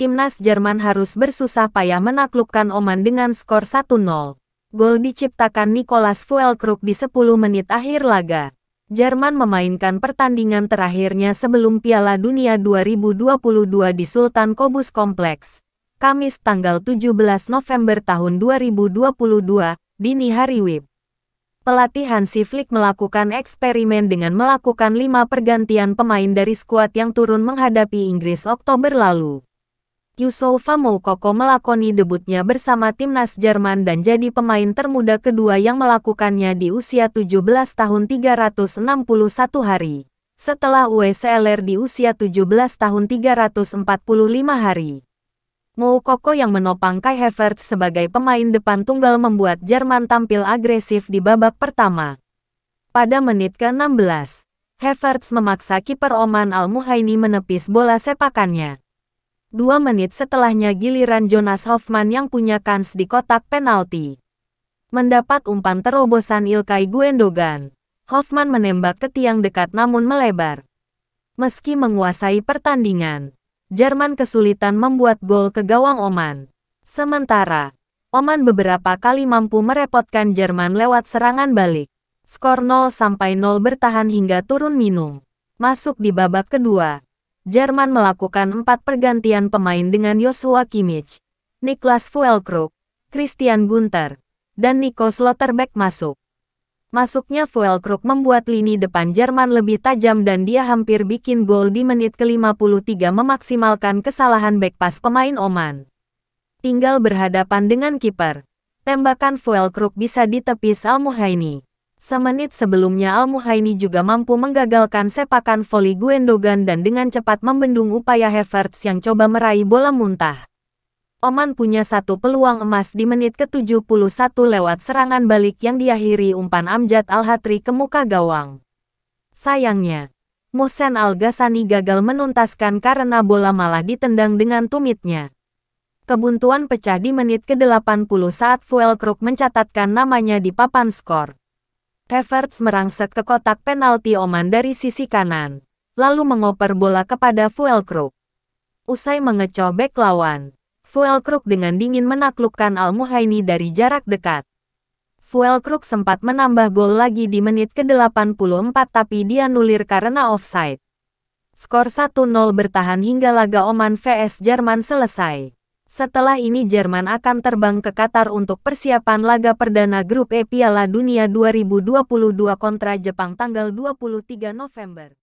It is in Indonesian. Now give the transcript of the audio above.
timnas Jerman harus bersusah payah menaklukkan Oman dengan skor 1-0. Gol diciptakan Nicolas Fuelkrug di 10 menit akhir laga. Jerman memainkan pertandingan terakhirnya sebelum Piala Dunia 2022 di Sultan Kobus Kompleks. Kamis tanggal 17 November tahun 2022, dini hari WIB. Pelatih Hansi Flick melakukan eksperimen dengan melakukan lima pergantian pemain dari skuad yang turun menghadapi Inggris Oktober lalu. Yusofa Moukoko melakoni debutnya bersama timnas Jerman dan jadi pemain termuda kedua yang melakukannya di usia 17 tahun 361 hari, setelah USLR di usia 17 tahun 345 hari. Moukoko yang menopang Kai Havertz sebagai pemain depan tunggal membuat Jerman tampil agresif di babak pertama. Pada menit ke-16, Havertz memaksa kiper Oman Al-Muhaini menepis bola sepakannya. Dua menit setelahnya giliran Jonas Hoffman yang punya kans di kotak penalti. Mendapat umpan terobosan Ilkay Guendogan. Hoffman menembak ke tiang dekat namun melebar. Meski menguasai pertandingan, Jerman kesulitan membuat gol ke gawang Oman. Sementara, Oman beberapa kali mampu merepotkan Jerman lewat serangan balik. Skor 0-0 bertahan hingga turun minum. Masuk di babak kedua. Jerman melakukan empat pergantian pemain dengan Joshua Kimmich, Niklas Fuelkrug, Christian Gunter, dan Nico Slotterbeck masuk. Masuknya Fuelkrug membuat lini depan Jerman lebih tajam dan dia hampir bikin gol di menit ke-53 memaksimalkan kesalahan back pass pemain Oman. Tinggal berhadapan dengan kiper. Tembakan Fuelkrug bisa ditepis Al-Muhaini. Semenit sebelumnya Al-Muhaini juga mampu menggagalkan sepakan voli Guendogan dan dengan cepat membendung upaya Havertz yang coba meraih bola muntah. Oman punya satu peluang emas di menit ke-71 lewat serangan balik yang diakhiri umpan Amjad Al-Hatri ke muka gawang. Sayangnya, Mohsen Al-Ghasani gagal menuntaskan karena bola malah ditendang dengan tumitnya. Kebuntuan pecah di menit ke-80 saat Fuelkrug mencatatkan namanya di papan skor. Havertz merangsek ke kotak penalti Oman dari sisi kanan, lalu mengoper bola kepada Fuelkrug. Usai mengecoh bek lawan, Fuelkrug dengan dingin menaklukkan Al-Muhaini dari jarak dekat. Fuelkrug sempat menambah gol lagi di menit ke-84 tapi dia nulir karena offside. Skor 1-0 bertahan hingga laga Oman vs Jerman selesai. Setelah ini Jerman akan terbang ke Qatar untuk persiapan laga perdana grup E Piala Dunia 2022 kontra Jepang tanggal 23 November.